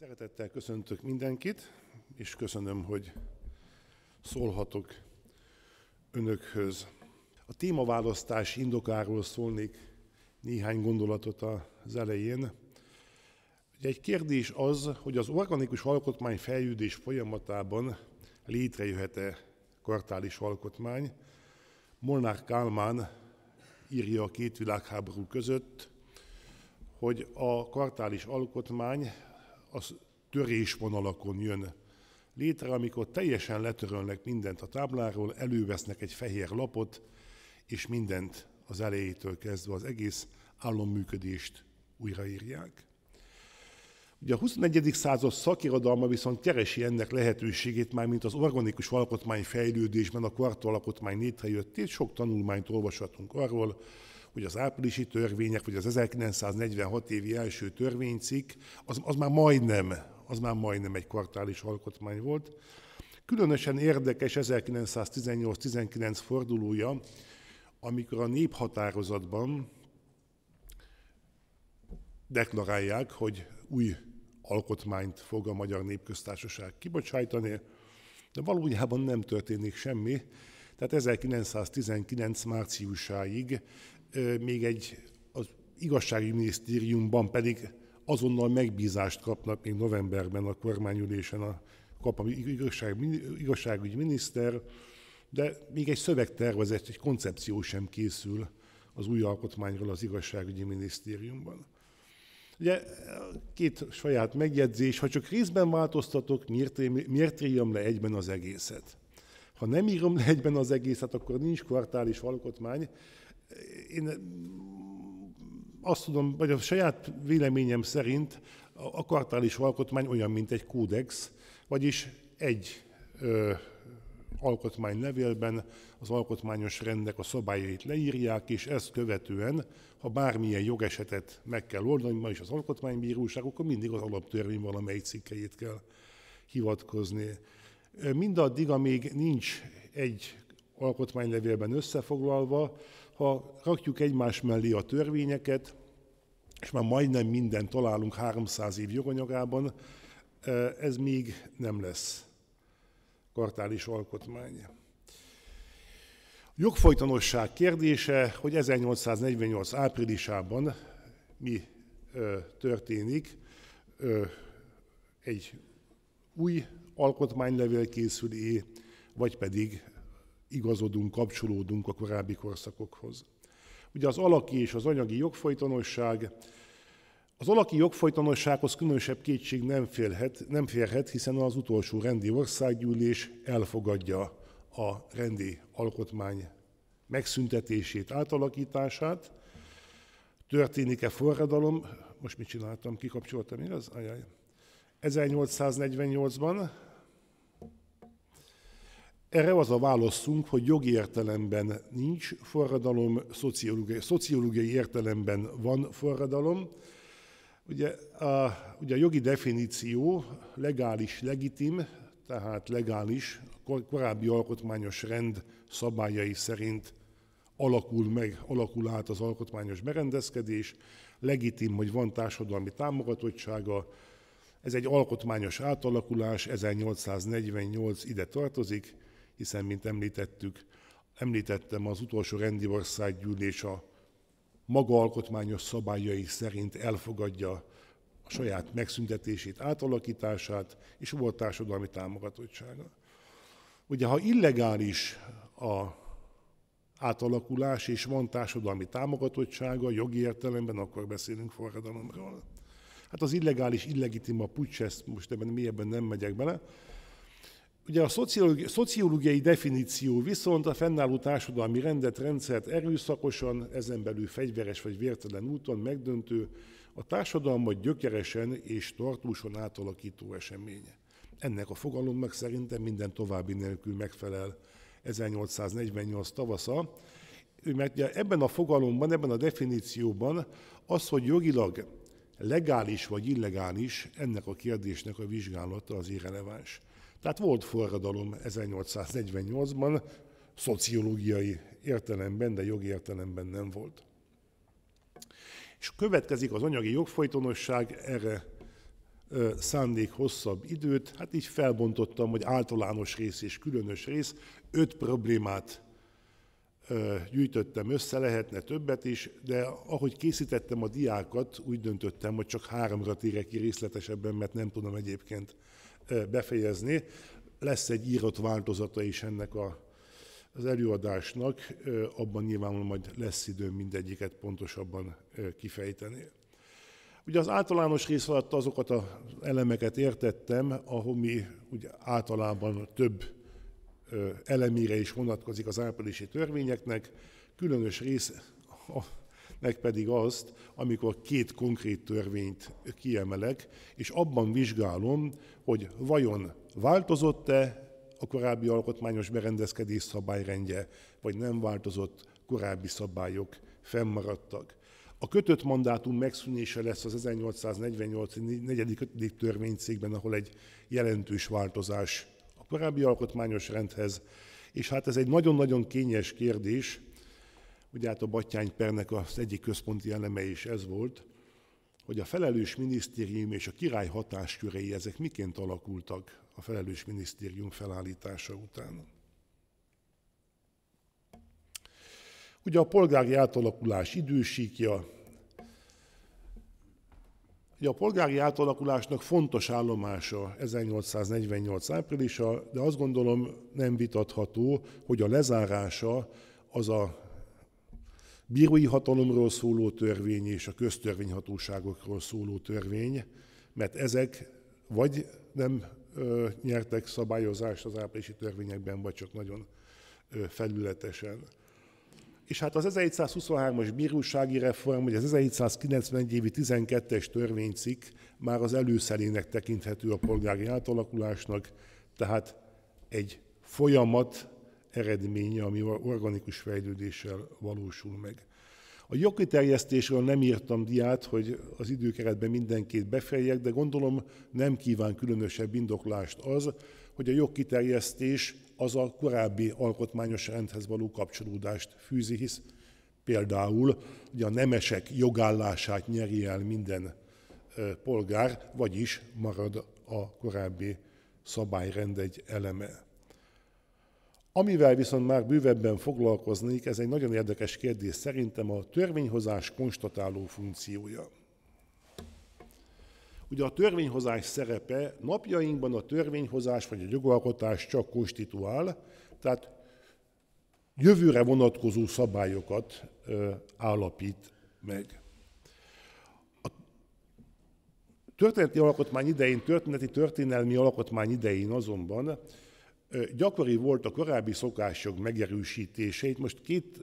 Szeretettel köszöntök mindenkit, és köszönöm, hogy szólhatok önökhöz. A témaválasztás indokáról szólnék néhány gondolatot az elején. egy kérdés az, hogy az organikus alkotmány fejlődés folyamatában létrejöhet-e kartális alkotmány. Molnár Kálmán írja a két világháború között, hogy a kartális alkotmány az törésvonalakon jön létre, amikor teljesen letörölnek mindent a tábláról, elővesznek egy fehér lapot, és mindent az elejétől kezdve az egész államműködést újraírják. Ugye a 21. század szakirodalma viszont keresi ennek lehetőségét már, mint az organikus alkotmány fejlődésben a kvartalkotmány létrejöttét, sok tanulmányt olvashatunk arról, hogy az áprilisi törvények, vagy az 1946 évi első törvénycikk, az, az már majdnem, az már majdnem egy kvartális alkotmány volt. Különösen érdekes 1918-19 fordulója, amikor a néphatározatban deklarálják, hogy új alkotmányt fog a Magyar Népköztársaság kibocsájtani, de valójában nem történik semmi. Tehát 1919 márciusáig még egy az igazságügyminisztériumban pedig azonnal megbízást kapnak még novemberben a kormányülésen a kap a igazság, igazságügyi miniszter, de még egy szövegtervezet, egy koncepció sem készül az új alkotmányról az igazságügyi minisztériumban. Ugye két saját megjegyzés, ha csak részben változtatok, miért, miért írjam le egyben az egészet? Ha nem írom le egyben az egészet, akkor nincs kvartális alkotmány, én azt tudom, vagy a saját véleményem szerint a kartális alkotmány olyan, mint egy kódex, vagyis egy ö, alkotmánylevélben az alkotmányos rendnek a szabályait leírják, és ezt követően, ha bármilyen jogesetet meg kell oldani, ma is az alkotmánybíróság, akkor mindig az alaptörvény valamelyik cikkejét kell hivatkozni. Mindaddig, amíg nincs egy alkotmánylevélben összefoglalva, ha rakjuk egymás mellé a törvényeket, és már majdnem minden találunk 300 év joganyagában, e, ez még nem lesz kartális alkotmány. jogfolytonosság kérdése, hogy 1848 áprilisában mi e, történik, e, egy új alkotmánylevél készül vagy pedig igazodunk, kapcsolódunk a korábbi korszakokhoz. Ugye az alaki és az anyagi jogfolytonosság, az alaki jogfolytonossághoz különösebb kétség nem, félhet, nem férhet, hiszen az utolsó rendi országgyűlés elfogadja a rendi alkotmány megszüntetését, átalakítását. Történik-e forradalom? Most mit csináltam? Kikapcsoltam, igaz? Ajaj. 1848-ban erre az a válaszunk, hogy jogi értelemben nincs forradalom, szociológiai, szociológiai értelemben van forradalom. Ugye a, ugye a jogi definíció legális, legitim, tehát legális, korábbi alkotmányos rend szabályai szerint alakul meg, alakul át az alkotmányos berendezkedés, legitim, hogy van társadalmi támogatottsága, ez egy alkotmányos átalakulás, 1848 ide tartozik, hiszen, mint említettük, említettem az utolsó rendi országgyűlés a maga alkotmányos szabályai szerint elfogadja a saját megszüntetését, átalakítását, és volt társadalmi támogatottsága. Ugye, ha illegális a átalakulás, és van társadalmi támogatottsága, jogi értelemben, akkor beszélünk forradalomról. Hát az illegális, illegitima pucs, ezt most ebben mélyebben nem megyek bele, Ugye a szociológiai definíció viszont a fennálló társadalmi rendet, rendszert erőszakosan, ezen belül fegyveres vagy vértelen úton megdöntő, a társadalmat gyökeresen és tartósan átalakító eseménye. Ennek a fogalomnak szerintem minden további nélkül megfelel 1848 tavasza, mert ebben a fogalomban, ebben a definícióban az, hogy jogilag legális vagy illegális, ennek a kérdésnek a vizsgálata az irreleváns. Tehát volt forradalom 1848-ban, szociológiai értelemben, de jogi értelemben nem volt. És következik az anyagi jogfolytonosság, erre szándék hosszabb időt, hát így felbontottam, hogy általános rész és különös rész, öt problémát gyűjtöttem össze, lehetne többet is, de ahogy készítettem a diákat, úgy döntöttem, hogy csak háromra térek ki részletesebben, mert nem tudom egyébként befejezni. Lesz egy írott változata is ennek a, az előadásnak, abban nyilvánvalóan majd lesz időm mindegyiket pontosabban kifejteni. Ugye az általános rész alatt azokat az elemeket értettem, ahol mi ugye általában több elemére is vonatkozik az áprilisi törvényeknek, különös rész meg pedig azt, amikor két konkrét törvényt kiemelek, és abban vizsgálom, hogy vajon változott-e a korábbi alkotmányos berendezkedés szabályrendje, vagy nem változott, korábbi szabályok fennmaradtak. A kötött mandátum megszűnése lesz az 1848. negyedik törvénycégben, ahol egy jelentős változás a korábbi alkotmányos rendhez, és hát ez egy nagyon-nagyon kényes kérdés, hogy át a Pernek az egyik központi eleme is ez volt, hogy a felelős minisztérium és a király hatáskörei ezek miként alakultak a felelős minisztérium felállítása után. Ugye a polgári átalakulás idősíkja, ugye a polgári átalakulásnak fontos állomása 1848 áprilisa, de azt gondolom nem vitatható, hogy a lezárása az a bírói hatalomról szóló törvény és a köztörvényhatóságokról szóló törvény, mert ezek vagy nem ö, nyertek szabályozást az áprilisi törvényekben, vagy csak nagyon ö, felületesen. És hát az 1123 as bírósági reform, vagy az 1791 évi 12-es törvénycikk már az előszelének tekinthető a polgári átalakulásnak, tehát egy folyamat eredménye, ami organikus fejlődéssel valósul meg. A jogkiterjesztésről nem írtam diát, hogy az időkeretben mindenkit befejek, de gondolom nem kíván különösebb indoklást az, hogy a jogkiterjesztés az a korábbi alkotmányos rendhez való kapcsolódást fűzi, hisz például ugye a nemesek jogállását nyeri el minden polgár, vagyis marad a korábbi szabályrend egy eleme. Amivel viszont már bővebben foglalkoznék, ez egy nagyon érdekes kérdés szerintem a törvényhozás konstatáló funkciója. Ugye a törvényhozás szerepe napjainkban a törvényhozás vagy a jogalkotás csak konstituál, tehát jövőre vonatkozó szabályokat ö, állapít meg. A történeti alkotmány idején, történeti történelmi alkotmány idején azonban Gyakori volt a korábbi szokások megerősítéseit. Most két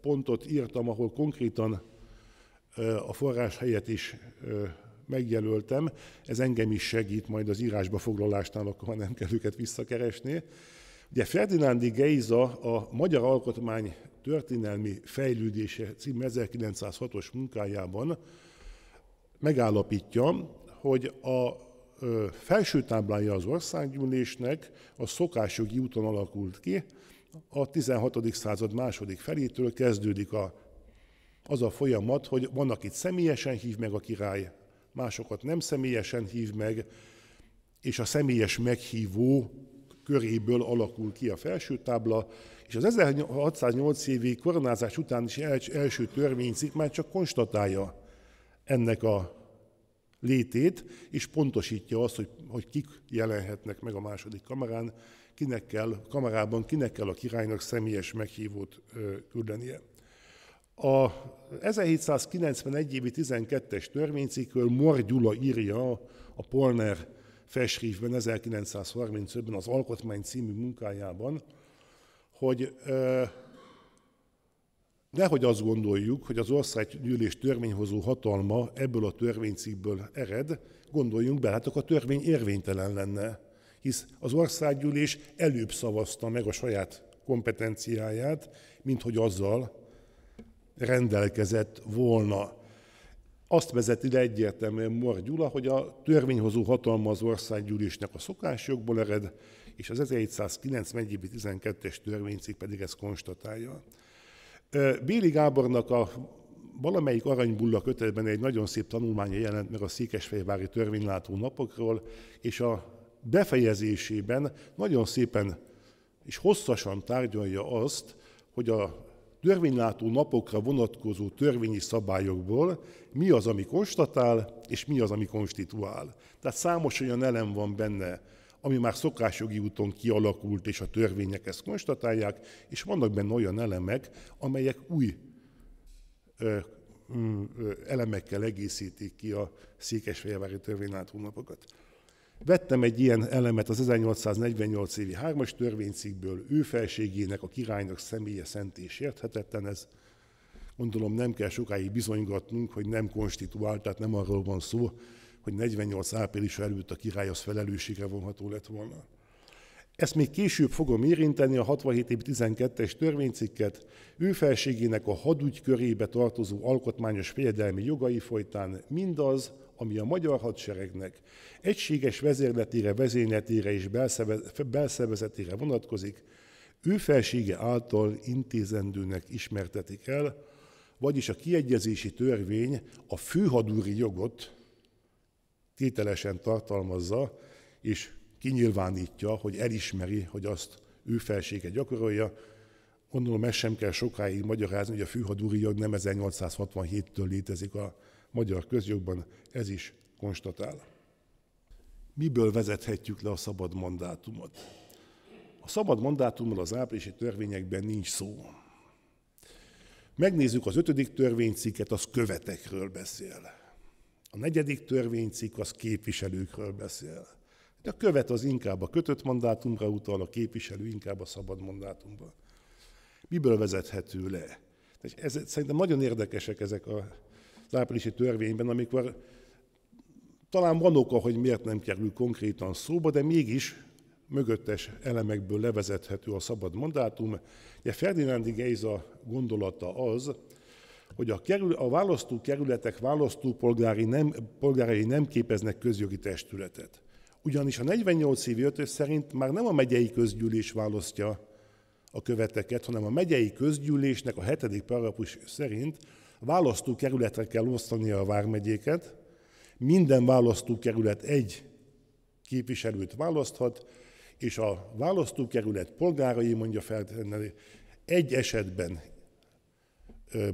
pontot írtam, ahol konkrétan a forrás helyet is megjelöltem. Ez engem is segít majd az írásba foglalásnál, akkor ha nem kell őket visszakeresni. Ugye Ferdinándi Geiza a Magyar Alkotmány történelmi fejlődése című 1906-os munkájában megállapítja, hogy a felső táblája az országgyűlésnek a szokásjogi úton alakult ki, a 16. század második felétől kezdődik a, az a folyamat, hogy van, akit személyesen hív meg a király, másokat nem személyesen hív meg, és a személyes meghívó köréből alakul ki a felső tábla, és az 1608 évi koronázás után is első törvénycikk már csak konstatálja ennek a létét, és pontosítja azt, hogy, hogy kik jelenhetnek meg a második kamerán, kinek kell, kamerában kinek kell a királynak személyes meghívót küldenie. A 1791 évi 12-es törvénycikkről Mor Gyula írja a Polner Fesrívben 1935-ben az Alkotmány című munkájában, hogy Nehogy azt gondoljuk, hogy az országgyűlés törvényhozó hatalma ebből a törvénycikből ered, gondoljunk bele, hát akkor a törvény érvénytelen lenne, hisz az országgyűlés előbb szavazta meg a saját kompetenciáját, mint hogy azzal rendelkezett volna. Azt vezeti ide egyértelműen Mar Gyula, hogy a törvényhozó hatalma az országgyűlésnek a szokásjogból ered, és az 1791-12-es törvénycikk pedig ezt konstatálja. Béli Gábornak a valamelyik aranybulla kötetben egy nagyon szép tanulmánya jelent meg a Székesfehérvári törvénylátó napokról, és a befejezésében nagyon szépen és hosszasan tárgyalja azt, hogy a törvénylátó napokra vonatkozó törvényi szabályokból mi az, ami konstatál, és mi az, ami konstituál. Tehát számos olyan elem van benne, ami már szokásjogi úton kialakult, és a törvények ezt konstatálják, és vannak benne olyan elemek, amelyek új ö, ö, elemekkel egészítik ki a Székesfehérvári törvény hónapokat. Vettem egy ilyen elemet az 1848 évi hármas törvénycikkből, ő felségének, a királynak személye szent és érthetetlen, ez gondolom nem kell sokáig bizonygatnunk, hogy nem konstituált, tehát nem arról van szó, hogy 48 április előtt a király az felelősségre vonható lett volna. Ezt még később fogom érinteni a 67 év 12-es törvénycikket, ő felségének a hadügy körébe tartozó alkotmányos fejedelmi jogai folytán mindaz, ami a magyar hadseregnek egységes vezérletére, vezényletére és belszervezetére vonatkozik, ő felsége által intézendőnek ismertetik el, vagyis a kiegyezési törvény a főhadúri jogot, tételesen tartalmazza, és kinyilvánítja, hogy elismeri, hogy azt ő felsége gyakorolja. Gondolom, ezt sem kell sokáig magyarázni, hogy a fűhadúri jog nem 1867-től létezik a magyar közjogban, ez is konstatál. Miből vezethetjük le a szabad mandátumot? A szabad mandátumról az áprilisi törvényekben nincs szó. Megnézzük az ötödik törvényciket, az követekről beszél. A negyedik törvénycikk az képviselőkről beszél. De a követ az inkább a kötött mandátumra utal, a képviselő inkább a szabad mandátumra. Miből vezethető le? Ez, szerintem nagyon érdekesek ezek a áprilisi törvényben, amikor talán van oka, hogy miért nem kerül konkrétan szóba, de mégis mögöttes elemekből levezethető a szabad mandátum. Ugye Ferdinand Geiza gondolata az, hogy a, kerül, a választó polgári nem, polgárai nem képeznek közjogi testületet. Ugyanis a 48 évi ötös szerint már nem a megyei közgyűlés választja a követeket, hanem a megyei közgyűlésnek a hetedik paragrafus szerint választó kerületre kell osztania a vármegyéket, minden választó kerület egy képviselőt választhat, és a választókerület polgárai, mondja feltétlenül, egy esetben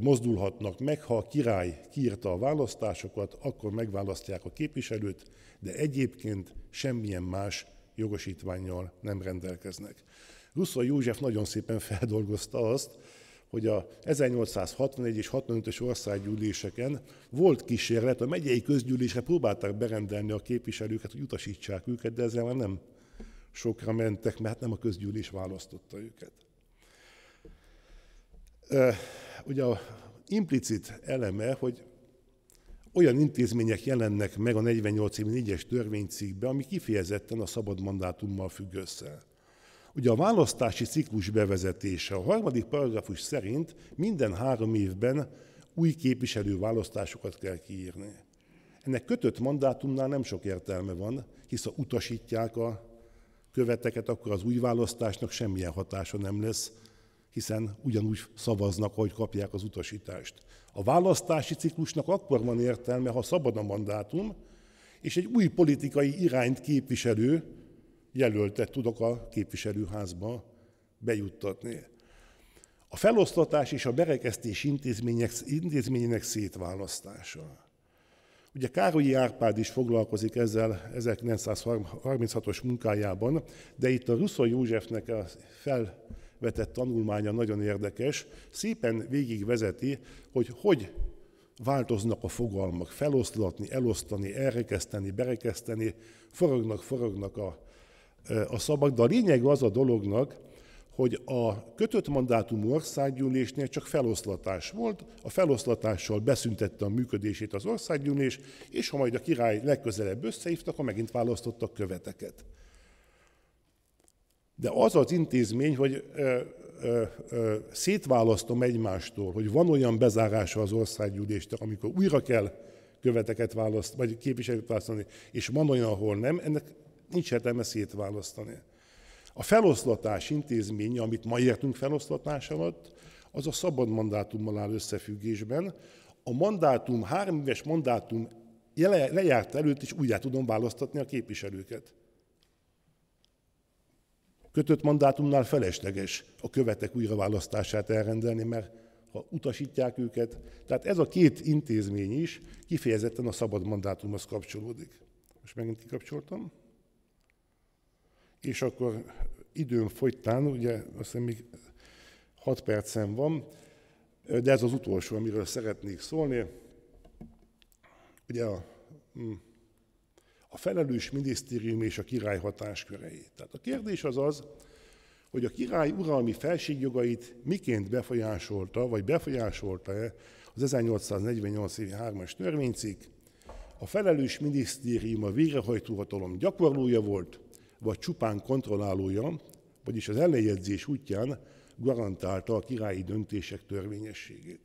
mozdulhatnak meg, ha a király kiírta a választásokat, akkor megválasztják a képviselőt, de egyébként semmilyen más jogosítványjal nem rendelkeznek. Russzó József nagyon szépen feldolgozta azt, hogy a 1861 és 65-ös országgyűléseken volt kísérlet, a megyei közgyűlésre próbálták berendelni a képviselőket, hogy utasítsák őket, de ezzel már nem sokra mentek, mert hát nem a közgyűlés választotta őket ugye a implicit eleme, hogy olyan intézmények jelennek meg a 48 es törvénycikkbe, ami kifejezetten a szabad mandátummal függ össze. Ugye a választási ciklus bevezetése a harmadik paragrafus szerint minden három évben új képviselő választásokat kell kiírni. Ennek kötött mandátumnál nem sok értelme van, hisz ha utasítják a követeket, akkor az új választásnak semmilyen hatása nem lesz, hiszen ugyanúgy szavaznak, ahogy kapják az utasítást. A választási ciklusnak akkor van értelme, ha szabad a mandátum, és egy új politikai irányt képviselő jelöltet tudok a képviselőházba bejuttatni. A felosztatás és a berekesztés intézmények, intézményének szétválasztása. Ugye Károlyi Árpád is foglalkozik ezzel 1936-os munkájában, de itt a Ruszol Józsefnek a fel vetett tanulmánya nagyon érdekes, szépen végigvezeti, hogy hogy változnak a fogalmak, feloszlatni, elosztani, elrekeszteni, berekeszteni, forognak, forognak a, eh, a szabak, de a lényeg az a dolognak, hogy a kötött mandátumú országgyűlésnél csak feloszlatás volt, a feloszlatással beszüntette a működését az országgyűlés, és ha majd a király legközelebb összehívtak, akkor megint választottak követeket. De az az intézmény, hogy szétválasztom egymástól, hogy van olyan bezárása az országgyűlésnek, amikor újra kell követeket választ, vagy képviselőt választani, és van olyan, ahol nem, ennek nincs értelme szétválasztani. A feloszlatás intézménye, amit ma értünk feloszlatás alatt, az a szabad mandátummal áll összefüggésben. A mandátum, három éves mandátum lejárt előtt is újjá tudom választatni a képviselőket. Kötött mandátumnál felesleges a követek újraválasztását elrendelni, mert ha utasítják őket. Tehát ez a két intézmény is kifejezetten a szabad mandátumhoz kapcsolódik. Most megint kikapcsoltam. És akkor időm folytán, ugye azt hiszem még 6 percem van, de ez az utolsó, amiről szeretnék szólni. Ugye a hm, a felelős minisztérium és a király hatásköreit. Tehát a kérdés az az, hogy a király uralmi felségjogait miként befolyásolta, vagy befolyásolta-e az 1848 évi 3-as a felelős minisztérium a végrehajtó hatalom gyakorlója volt, vagy csupán kontrollálója, vagyis az ellenjegyzés útján garantálta a királyi döntések törvényességét.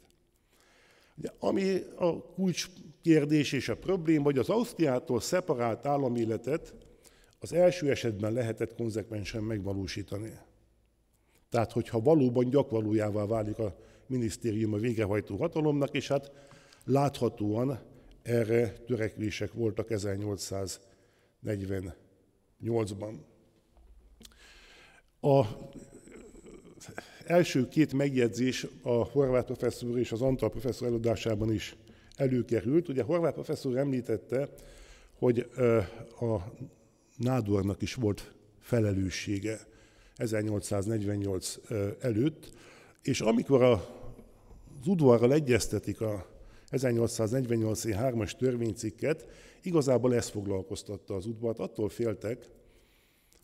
De ami a kulcs kérdés és a probléma, hogy az Ausztriától szeparált államéletet az első esetben lehetett konzekvensen megvalósítani. Tehát, hogyha valóban gyakvalójává válik a minisztérium a végrehajtó hatalomnak, és hát láthatóan erre törekvések voltak 1848-ban. A első két megjegyzés a horvát professzor és az Antal professzor előadásában is előkerült. Ugye Horváth professzor említette, hogy a nádornak is volt felelőssége 1848 előtt, és amikor a, az udvarral egyeztetik a 1848-i 3-as törvénycikket, igazából ez foglalkoztatta az udvart. Attól féltek,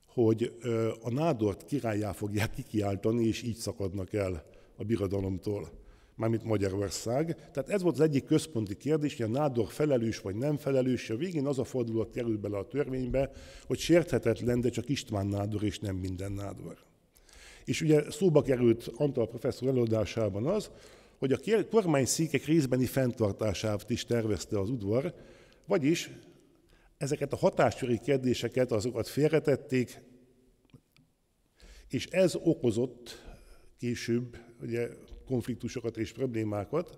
hogy a nádort királyá fogják kikiáltani, és így szakadnak el a birodalomtól mármint Magyarország. Tehát ez volt az egyik központi kérdés, hogy a nádor felelős vagy nem felelős, és a végén az a fordulat került bele a törvénybe, hogy sérthetetlen, de csak István nádor és nem minden nádor. És ugye szóba került Antal professzor előadásában az, hogy a székek részbeni fenntartását is tervezte az udvar, vagyis ezeket a hatásköri kérdéseket, azokat félretették, és ez okozott később ugye, konfliktusokat és problémákat,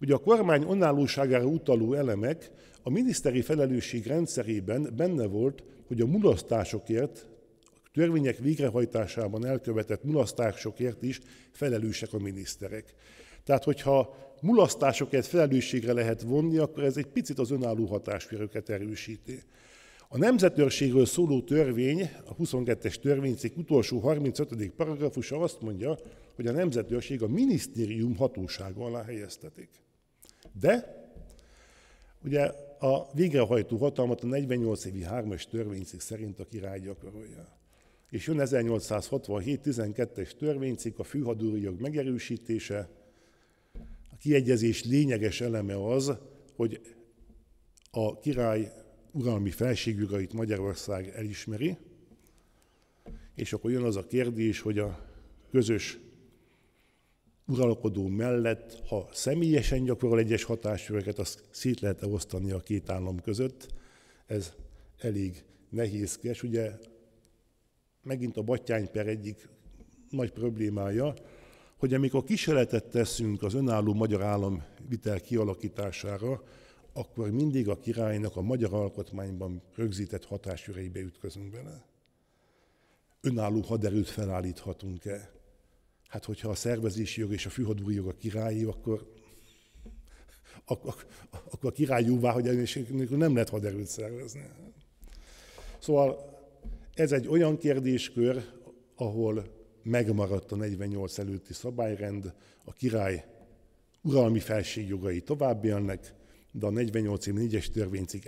Ugye a kormány onnálóságára utaló elemek a miniszteri felelősség rendszerében benne volt, hogy a mulasztásokért, a törvények végrehajtásában elkövetett mulasztásokért is felelősek a miniszterek. Tehát, hogyha mulasztásokért felelősségre lehet vonni, akkor ez egy picit az önálló hatásköröket erősíti. A nemzetőrségről szóló törvény, a 22-es törvénycikk utolsó 35. paragrafusa azt mondja, hogy a nemzetőrség a minisztérium hatósága alá helyeztetik. De ugye a végrehajtó hatalmat a 48 évi 3-as törvénycikk szerint a király gyakorolja. És jön 1867-12-es törvénycikk, a főhadúri jog megerősítése. A kiegyezés lényeges eleme az, hogy a király uralmi felségjogait Magyarország elismeri, és akkor jön az a kérdés, hogy a közös uralkodó mellett, ha személyesen gyakorol egyes hatásköröket, azt szét lehet -e osztani a két állam között. Ez elég nehézkes. Ugye megint a battyányper egyik nagy problémája, hogy amikor kísérletet teszünk az önálló magyar állam vitel kialakítására, akkor mindig a királynak a magyar alkotmányban rögzített hatásüreibe ütközünk bele. Önálló haderőt felállíthatunk-e? Hát, hogyha a szervezési jog és a fűhadúri jog a királyi, akkor, akkor, akkor a király jóvá, hogy nem lehet haderőt szervezni. Szóval ez egy olyan kérdéskör, ahol megmaradt a 48 előtti szabályrend, a király uralmi felségjogai tovább élnek, de a 48 4-es törvénycik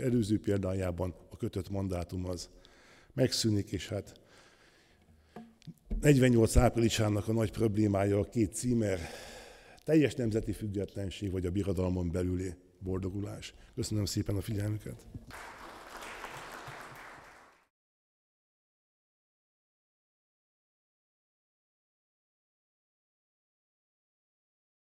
előző példájában a kötött mandátum az megszűnik, és hát 48 áprilisának a nagy problémája a két címer, teljes nemzeti függetlenség vagy a birodalmon belüli boldogulás. Köszönöm szépen a figyelmüket!